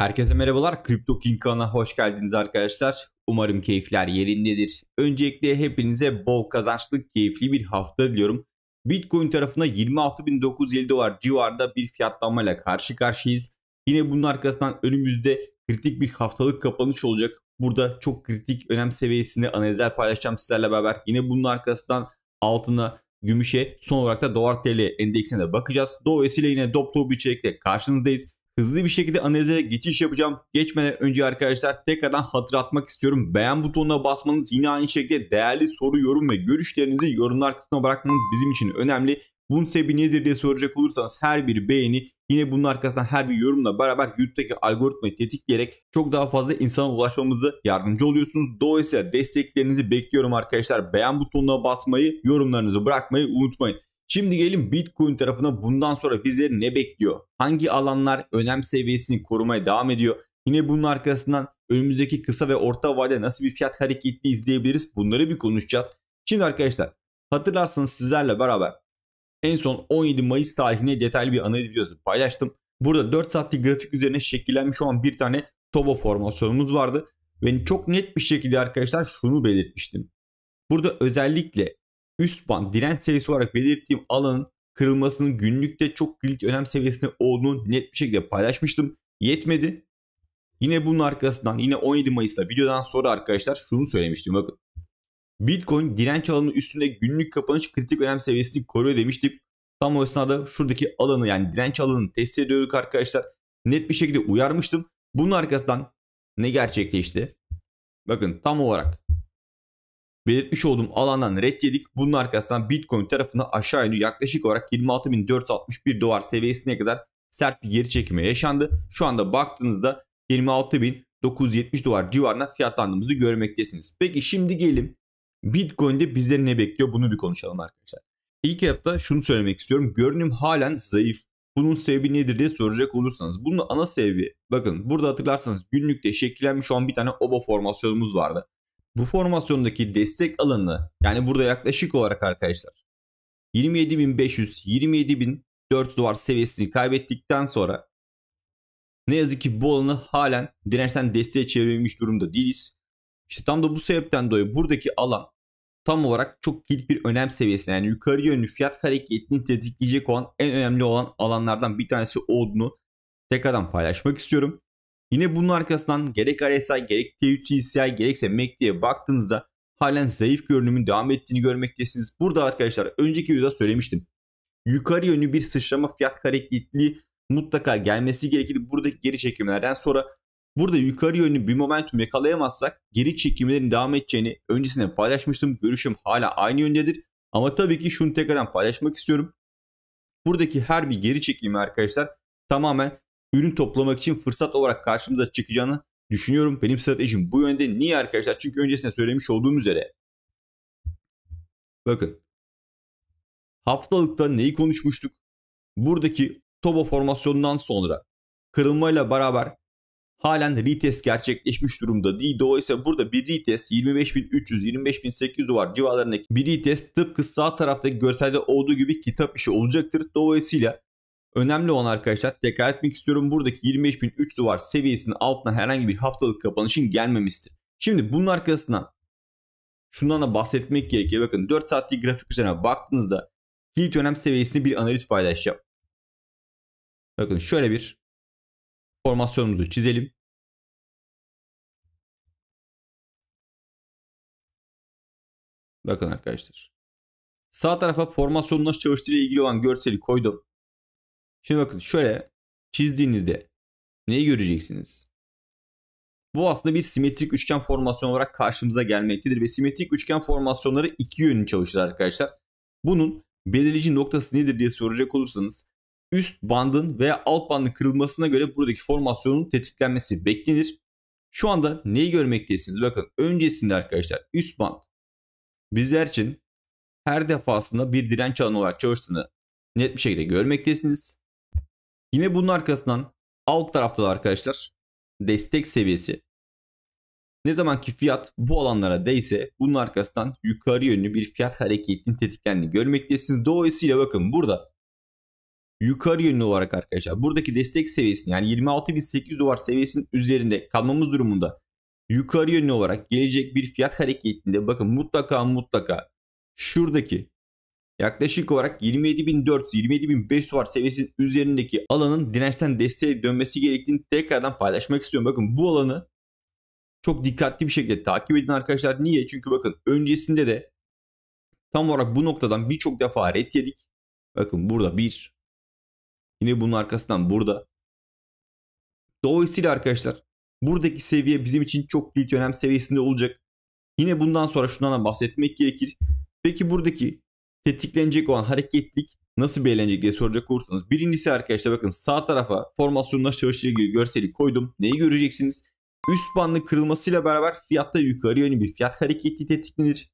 Herkese merhabalar. Crypto King kanalına hoş geldiniz arkadaşlar. Umarım keyifler yerindedir. Öncelikle hepinize bol kazançlı, keyifli bir hafta diliyorum. Bitcoin tarafında 26.950 dolar civarında bir fiyatlanmayla karşı karşıyayız. Yine bunun arkasından önümüzde kritik bir haftalık kapanış olacak. Burada çok kritik önem seviyesini analizler paylaşacağım sizlerle beraber. Yine bunun arkasından altına, gümüşe, son olarak da dolar TL endeksine de bakacağız. Dolayısıyla yine dop top içerikte karşınızdayız hızlı bir şekilde analize geçiş yapacağım. Geçmeden önce arkadaşlar tekrardan hatırlatmak istiyorum. Beğen butonuna basmanız yine aynı şekilde değerli soru, yorum ve görüşlerinizi yorumlar kısmına bırakmanız bizim için önemli. Bunun sebebi nedir diye soracak olursanız her bir beğeni yine bunun arkasından her bir yorumla beraber YouTube'daki algoritmayı tetikleyerek çok daha fazla insana ulaşmamızı yardımcı oluyorsunuz. Dolayısıyla desteklerinizi bekliyorum arkadaşlar. Beğen butonuna basmayı, yorumlarınızı bırakmayı unutmayın. Şimdi gelin Bitcoin tarafına bundan sonra bizleri ne bekliyor? Hangi alanlar önem seviyesini korumaya devam ediyor? Yine bunun arkasından önümüzdeki kısa ve orta vade nasıl bir fiyat hareketi izleyebiliriz? Bunları bir konuşacağız. Şimdi arkadaşlar hatırlarsanız sizlerle beraber en son 17 Mayıs tarihine detaylı bir analiz videosu paylaştım. Burada 4 saatlik grafik üzerine şekillenmiş olan bir tane Toba formasyonumuz vardı. Ve çok net bir şekilde arkadaşlar şunu belirtmiştim. Burada özellikle üst band direnç seviyesi olarak belirttiğim alanın kırılmasının günlükte çok kritik önem seviyesinde olduğunu net bir şekilde paylaşmıştım. Yetmedi. Yine bunun arkasından yine 17 Mayıs'ta videodan sonra arkadaşlar şunu söylemiştim bakın. Bitcoin direnç alanının üstünde günlük kapanış kritik önem seviyesini koruyor demiştik. Tam o esnada şuradaki alanı yani direnç alanını test ediyorduk arkadaşlar. Net bir şekilde uyarmıştım. Bunun arkasından ne gerçekleşti? Bakın tam olarak belirtmiş olduğum alandan red yedik. Bunun arkasından Bitcoin tarafına aşağı indi. Yaklaşık olarak 26.461 dolar seviyesine kadar sert bir geri çekime yaşandı. Şu anda baktığınızda 26.970 dolar civarına fiyatlandığımızı görmektesiniz. Peki şimdi gelin Bitcoin'de bizleri ne bekliyor bunu bir konuşalım arkadaşlar. İlk etapta şunu söylemek istiyorum. Görünüm halen zayıf. Bunun sebebi nedir diye soracak olursanız. Bunun ana sebebi bakın burada hatırlarsanız günlükte şekillenmiş olan bir tane oba formasyonumuz vardı bu formasyondaki destek alanı yani burada yaklaşık olarak arkadaşlar 27.500-27.400 dolar seviyesini kaybettikten sonra ne yazık ki bu alanı halen dirençten desteğe çevrilmiş durumda değiliz. İşte tam da bu sebepten dolayı buradaki alan tam olarak çok kilit bir önem seviyesine yani yukarı yönlü fiyat hareketini tetikleyecek olan en önemli olan alanlardan bir tanesi olduğunu tekrardan paylaşmak istiyorum. Yine bunun arkasından gerek RSI gerek TUTCI gerekse MACD'ye baktığınızda halen zayıf görünümün devam ettiğini görmektesiniz. Burada arkadaşlar önceki videoda söylemiştim. Yukarı yönlü bir sıçrama fiyat hareketliği mutlaka gelmesi gerekir. Buradaki geri çekimlerden sonra burada yukarı yönlü bir momentum yakalayamazsak geri çekimlerin devam edeceğini öncesinde paylaşmıştım. Görüşüm hala aynı yöndedir. Ama tabii ki şunu tekrardan paylaşmak istiyorum. Buradaki her bir geri çekimi arkadaşlar tamamen ürün toplamak için fırsat olarak karşımıza çıkacağını düşünüyorum. Benim stratejim bu yönde. Niye arkadaşlar? Çünkü öncesinde söylemiş olduğum üzere. Bakın. Haftalıkta neyi konuşmuştuk? Buradaki Toba formasyonundan sonra kırılmayla beraber halen retest gerçekleşmiş durumda değil. Dolayısıyla burada bir retest 25.300-25.800 dolar civarlarındaki bir retest tıpkı sağ taraftaki görselde olduğu gibi kitap işi olacaktır. Dolayısıyla Önemli olan arkadaşlar tekrar etmek istiyorum buradaki 25.300 duvar seviyesinin altına herhangi bir haftalık kapanışın gelmemesidir. Şimdi bunun arkasından şundan da bahsetmek gerekiyor. Bakın 4 saatlik grafik üzerine baktığınızda kilit önem seviyesini bir analiz paylaşacağım. Bakın şöyle bir formasyonumuzu çizelim. Bakın arkadaşlar. Sağ tarafa formasyonun nasıl çalıştığı ilgili olan görseli koydum. Şimdi bakın şöyle çizdiğinizde neyi göreceksiniz? Bu aslında bir simetrik üçgen formasyon olarak karşımıza gelmektedir ve simetrik üçgen formasyonları iki yönlü çalışır arkadaşlar. Bunun belirleyici noktası nedir diye soracak olursanız üst bandın veya alt bandın kırılmasına göre buradaki formasyonun tetiklenmesi beklenir. Şu anda neyi görmektesiniz? Bakın öncesinde arkadaşlar üst band bizler için her defasında bir direnç alanı olarak çalıştığını net bir şekilde görmektesiniz. Yine bunun arkasından alt tarafta da arkadaşlar destek seviyesi. Ne zaman ki fiyat bu alanlara değse bunun arkasından yukarı yönlü bir fiyat hareketinin tetiklendiğini görmektesiniz. Dolayısıyla bakın burada yukarı yönlü olarak arkadaşlar buradaki destek seviyesini yani 26.800 dolar seviyesinin üzerinde kalmamız durumunda yukarı yönlü olarak gelecek bir fiyat hareketinde bakın mutlaka mutlaka şuradaki yaklaşık olarak 27.400-27.500 dolar seviyesinin üzerindeki alanın dirençten desteğe dönmesi gerektiğini tekrardan paylaşmak istiyorum. Bakın bu alanı çok dikkatli bir şekilde takip edin arkadaşlar. Niye? Çünkü bakın öncesinde de tam olarak bu noktadan birçok defa red yedik. Bakın burada bir. Yine bunun arkasından burada. Dolayısıyla arkadaşlar buradaki seviye bizim için çok kilit önem seviyesinde olacak. Yine bundan sonra şundan bahsetmek gerekir. Peki buradaki tetiklenecek olan hareketlik nasıl belirlenecek diye soracak olursanız. Birincisi arkadaşlar bakın sağ tarafa formasyonla çalıştığı ilgili görseli koydum. Neyi göreceksiniz? Üst bandın kırılmasıyla beraber fiyatta yukarı yönlü bir fiyat hareketi tetiklenir.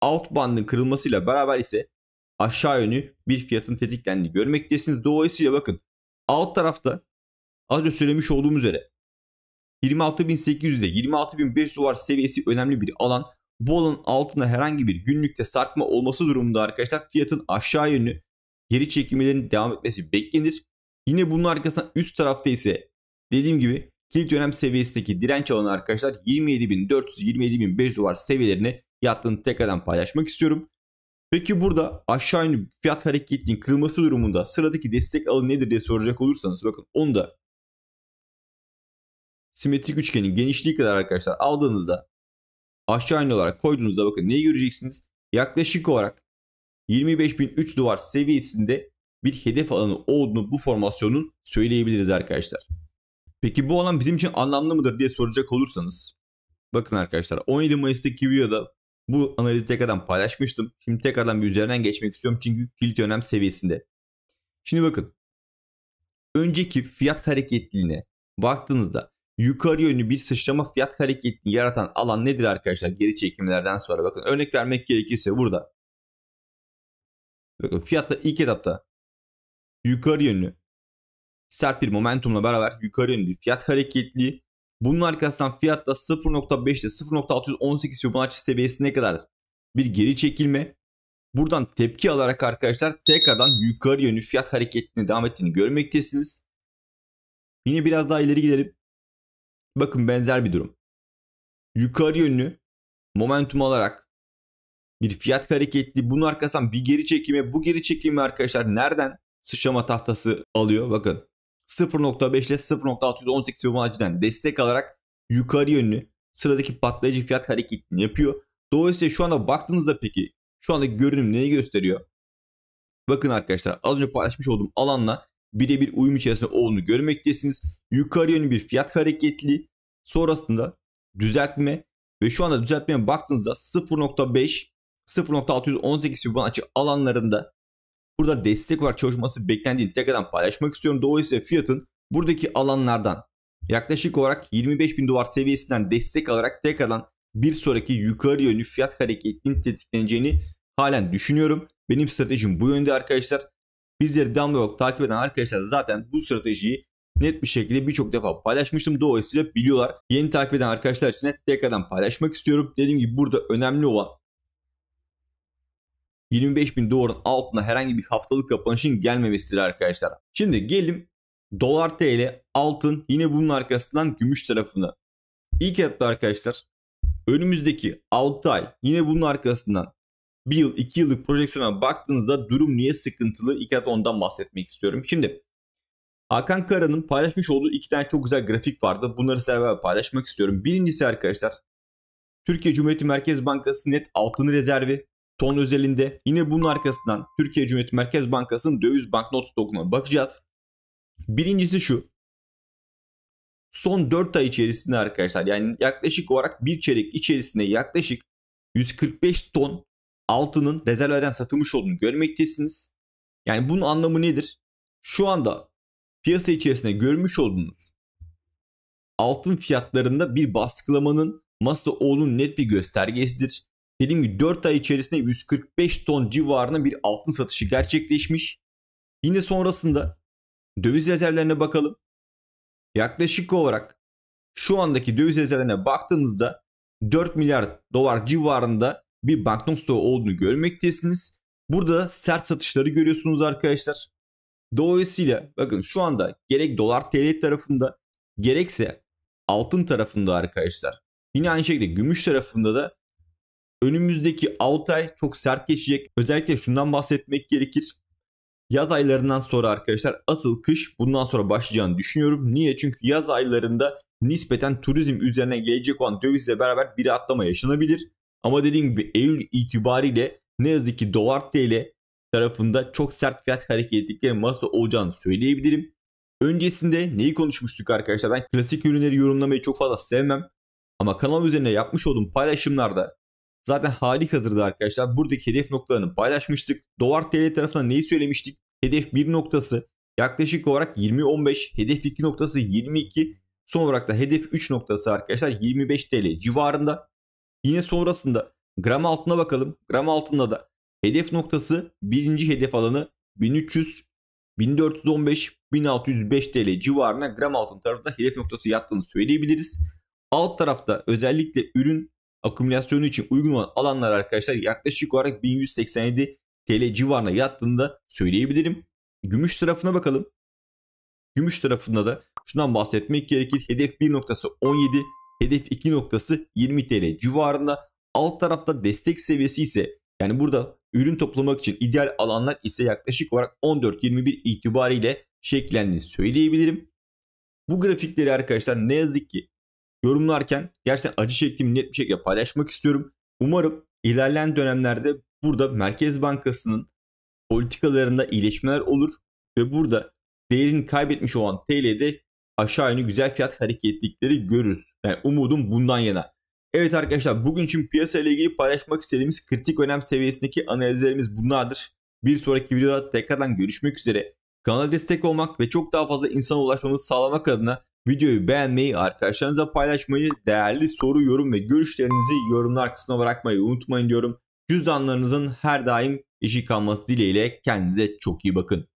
Alt bandın kırılmasıyla beraber ise aşağı yönlü bir fiyatın tetiklendiğini görmektesiniz. Dolayısıyla bakın alt tarafta az önce söylemiş olduğum üzere 26.800 ile 26.500 dolar seviyesi önemli bir alan. Bu alanın altında herhangi bir günlükte sarkma olması durumunda arkadaşlar fiyatın aşağı yönü geri çekimlerin devam etmesi beklenir. Yine bunun arkasından üst tarafta ise dediğim gibi kilit önem seviyesindeki direnç alanı arkadaşlar 27.400-27.500 dolar seviyelerine yattığını tekrardan paylaşmak istiyorum. Peki burada aşağı yönlü fiyat hareketinin kırılması durumunda sıradaki destek alanı nedir diye soracak olursanız bakın onu da simetrik üçgenin genişliği kadar arkadaşlar aldığınızda aşağı aynı olarak koyduğunuzda bakın neyi göreceksiniz? Yaklaşık olarak 25.003 duvar seviyesinde bir hedef alanı olduğunu bu formasyonun söyleyebiliriz arkadaşlar. Peki bu alan bizim için anlamlı mıdır diye soracak olursanız. Bakın arkadaşlar 17 Mayıs'taki videoda bu analizi tekrardan paylaşmıştım. Şimdi tekrardan bir üzerinden geçmek istiyorum çünkü kilit önem seviyesinde. Şimdi bakın önceki fiyat hareketliliğine baktığınızda yukarı yönlü bir sıçrama fiyat hareketini yaratan alan nedir arkadaşlar? Geri çekimlerden sonra bakın örnek vermek gerekirse burada. Bakın fiyatta ilk etapta yukarı yönlü sert bir momentumla beraber yukarı yönlü bir fiyat hareketli. Bunun arkasından fiyatta 0.5 ile 0.618 Fibonacci seviyesine kadar bir geri çekilme. Buradan tepki alarak arkadaşlar tekrardan yukarı yönlü fiyat hareketini devam ettiğini görmektesiniz. Yine biraz daha ileri gidelim. Bakın benzer bir durum. Yukarı yönlü momentum alarak bir fiyat hareketli bunun arkasından bir geri çekime bu geri çekimi arkadaşlar nereden sıçrama tahtası alıyor bakın 0.5 ile 0.618 Fibonacci'den destek alarak yukarı yönlü sıradaki patlayıcı fiyat hareketini yapıyor. Dolayısıyla şu anda baktığınızda peki şu anda görünüm neyi gösteriyor? Bakın arkadaşlar az önce paylaşmış olduğum alanla birebir uyum içerisinde olduğunu görmektesiniz. Yukarı yönlü bir fiyat hareketli sonrasında düzeltme ve şu anda düzeltmeye baktığınızda 0.5 0.618 Fibonacci alanlarında burada destek olarak çalışması beklendiğini tekrardan paylaşmak istiyorum. Dolayısıyla fiyatın buradaki alanlardan yaklaşık olarak 25.000 dolar seviyesinden destek alarak tekrardan bir sonraki yukarı yönlü fiyat hareketinin tetikleneceğini halen düşünüyorum. Benim stratejim bu yönde arkadaşlar. Bizleri damla olarak takip eden arkadaşlar zaten bu stratejiyi net bir şekilde birçok defa paylaşmıştım. Dolayısıyla biliyorlar. Yeni takip eden arkadaşlar için tekrardan paylaşmak istiyorum. Dediğim gibi burada önemli olan 25.000 doların altına herhangi bir haftalık kapanışın gelmemesidir arkadaşlar. Şimdi gelin dolar TL altın yine bunun arkasından gümüş tarafını İlk etapta arkadaşlar önümüzdeki 6 ay yine bunun arkasından bir yıl iki yıllık projeksiyona baktığınızda durum niye sıkıntılı ilk adet ondan bahsetmek istiyorum. Şimdi Hakan Kara'nın paylaşmış olduğu iki tane çok güzel grafik vardı. Bunları sizlerle paylaşmak istiyorum. Birincisi arkadaşlar Türkiye Cumhuriyeti Merkez Bankası net altın rezervi ton özelinde. Yine bunun arkasından Türkiye Cumhuriyeti Merkez Bankası'nın döviz banknot stokuna bakacağız. Birincisi şu. Son 4 ay içerisinde arkadaşlar yani yaklaşık olarak bir çeyrek içerisinde yaklaşık 145 ton altının rezervlerden satılmış olduğunu görmektesiniz. Yani bunun anlamı nedir? Şu anda piyasa içerisinde görmüş olduğunuz altın fiyatlarında bir baskılamanın Masaoğlu'nun net bir göstergesidir. Dediğim gibi 4 ay içerisinde 145 ton civarında bir altın satışı gerçekleşmiş. Yine sonrasında döviz rezervlerine bakalım. Yaklaşık olarak şu andaki döviz rezervlerine baktığınızda 4 milyar dolar civarında bir banknot stoğu olduğunu görmektesiniz. Burada sert satışları görüyorsunuz arkadaşlar. Dolayısıyla bakın şu anda gerek dolar TL tarafında gerekse altın tarafında arkadaşlar. Yine aynı şekilde gümüş tarafında da önümüzdeki 6 ay çok sert geçecek. Özellikle şundan bahsetmek gerekir. Yaz aylarından sonra arkadaşlar asıl kış bundan sonra başlayacağını düşünüyorum. Niye? Çünkü yaz aylarında nispeten turizm üzerine gelecek olan dövizle beraber bir atlama yaşanabilir. Ama dediğim gibi Eylül itibariyle ne yazık ki dolar TL tarafında çok sert fiyat hareketlikleri masa olacağını söyleyebilirim. Öncesinde neyi konuşmuştuk arkadaşlar? Ben klasik ürünleri yorumlamayı çok fazla sevmem. Ama kanal üzerine yapmış olduğum paylaşımlarda zaten hali hazırda arkadaşlar buradaki hedef noktalarını paylaşmıştık. Dolar TL tarafından neyi söylemiştik? Hedef 1 noktası yaklaşık olarak 20-15, hedef 2 noktası 22, son olarak da hedef 3 noktası arkadaşlar 25 TL civarında. Yine sonrasında gram altına bakalım. Gram altında da hedef noktası birinci hedef alanı 1300 1415 1605 TL civarına gram altın tarafında hedef noktası yattığını söyleyebiliriz. Alt tarafta özellikle ürün akümülasyonu için uygun olan alanlar arkadaşlar yaklaşık olarak 1187 TL civarına yattığını da söyleyebilirim. Gümüş tarafına bakalım. Gümüş tarafında da şundan bahsetmek gerekir. Hedef noktası 1.17 Hedef 2 noktası 20 TL civarında. Alt tarafta destek seviyesi ise yani burada ürün toplamak için ideal alanlar ise yaklaşık olarak 14-21 itibariyle şekillendiğini söyleyebilirim. Bu grafikleri arkadaşlar ne yazık ki yorumlarken gerçekten acı çektiğimi net bir şekilde paylaşmak istiyorum. Umarım ilerleyen dönemlerde burada Merkez Bankası'nın politikalarında iyileşmeler olur ve burada değerini kaybetmiş olan TL'de aşağı yönlü güzel fiyat hareketlikleri görürüz. Yani umudum bundan yana. Evet arkadaşlar bugün için piyasa ile ilgili paylaşmak istediğimiz kritik önem seviyesindeki analizlerimiz bunlardır. Bir sonraki videoda tekrardan görüşmek üzere. Kanala destek olmak ve çok daha fazla insana ulaşmamızı sağlamak adına videoyu beğenmeyi, arkadaşlarınızla paylaşmayı, değerli soru, yorum ve görüşlerinizi yorumlar kısmına bırakmayı unutmayın diyorum. Cüzdanlarınızın her daim işi kalması dileğiyle kendinize çok iyi bakın.